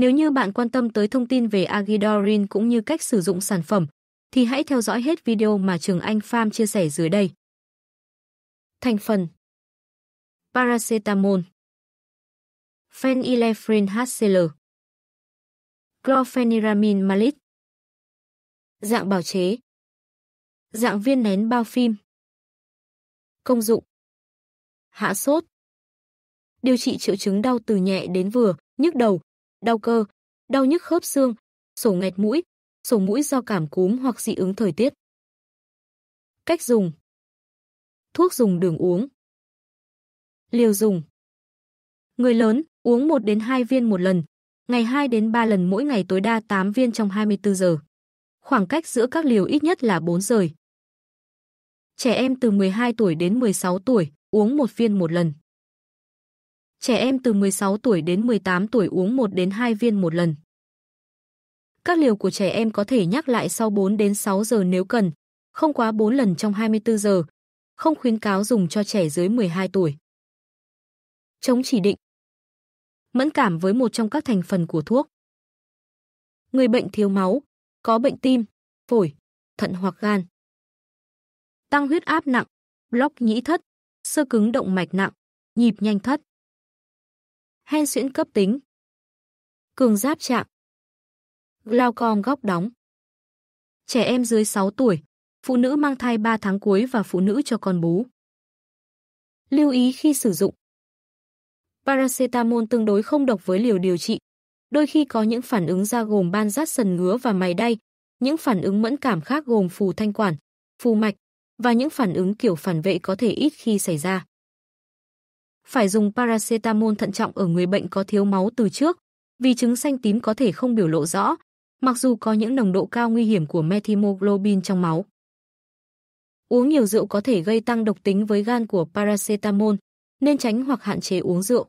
Nếu như bạn quan tâm tới thông tin về Agidorin cũng như cách sử dụng sản phẩm, thì hãy theo dõi hết video mà Trường Anh Farm chia sẻ dưới đây. Thành phần Paracetamol Phenylephrine HCl Chlorpheniramine malit Dạng bào chế Dạng viên nén bao phim Công dụng Hạ sốt Điều trị triệu chứng đau từ nhẹ đến vừa, nhức đầu, đau cơ, đau nhức khớp xương, sổ nghẹt mũi, sổ mũi do cảm cúm hoặc dị ứng thời tiết. Cách dùng Thuốc dùng đường uống Liều dùng Người lớn uống 1 đến 2 viên một lần, ngày 2 đến 3 lần mỗi ngày tối đa 8 viên trong 24 giờ. Khoảng cách giữa các liều ít nhất là 4 giờ. Trẻ em từ 12 tuổi đến 16 tuổi uống một viên một lần. Trẻ em từ 16 tuổi đến 18 tuổi uống 1 đến 2 viên một lần. Các liều của trẻ em có thể nhắc lại sau 4 đến 6 giờ nếu cần, không quá 4 lần trong 24 giờ. Không khuyến cáo dùng cho trẻ dưới 12 tuổi. Chống chỉ định. Mẫn cảm với một trong các thành phần của thuốc. Người bệnh thiếu máu, có bệnh tim, phổi, thận hoặc gan. Tăng huyết áp nặng, block nhĩ thất, sơ cứng động mạch nặng, nhịp nhanh thất hen suyễn cấp tính. Cường giáp chạm. Glaucom góc đóng. Trẻ em dưới 6 tuổi, phụ nữ mang thai 3 tháng cuối và phụ nữ cho con bú. Lưu ý khi sử dụng. Paracetamol tương đối không độc với liều điều trị. Đôi khi có những phản ứng da gồm ban rát sần ngứa và mày đay, những phản ứng mẫn cảm khác gồm phù thanh quản, phù mạch và những phản ứng kiểu phản vệ có thể ít khi xảy ra phải dùng paracetamol thận trọng ở người bệnh có thiếu máu từ trước, vì chứng xanh tím có thể không biểu lộ rõ, mặc dù có những nồng độ cao nguy hiểm của methemoglobin trong máu. Uống nhiều rượu có thể gây tăng độc tính với gan của paracetamol, nên tránh hoặc hạn chế uống rượu.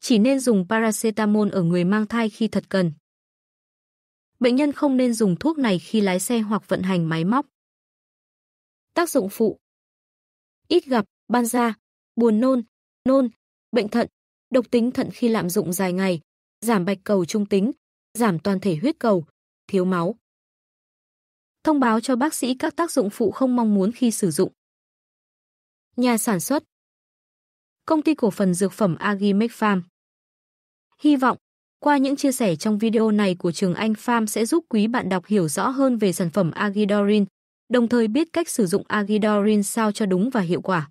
Chỉ nên dùng paracetamol ở người mang thai khi thật cần. Bệnh nhân không nên dùng thuốc này khi lái xe hoặc vận hành máy móc. Tác dụng phụ Ít gặp, ban da, buồn nôn, nôn, bệnh thận, độc tính thận khi lạm dụng dài ngày, giảm bạch cầu trung tính, giảm toàn thể huyết cầu, thiếu máu. Thông báo cho bác sĩ các tác dụng phụ không mong muốn khi sử dụng. Nhà sản xuất Công ty cổ phần dược phẩm Agimec Farm Hy vọng, qua những chia sẻ trong video này của Trường Anh Farm sẽ giúp quý bạn đọc hiểu rõ hơn về sản phẩm Agidorin, đồng thời biết cách sử dụng Agidorin sao cho đúng và hiệu quả.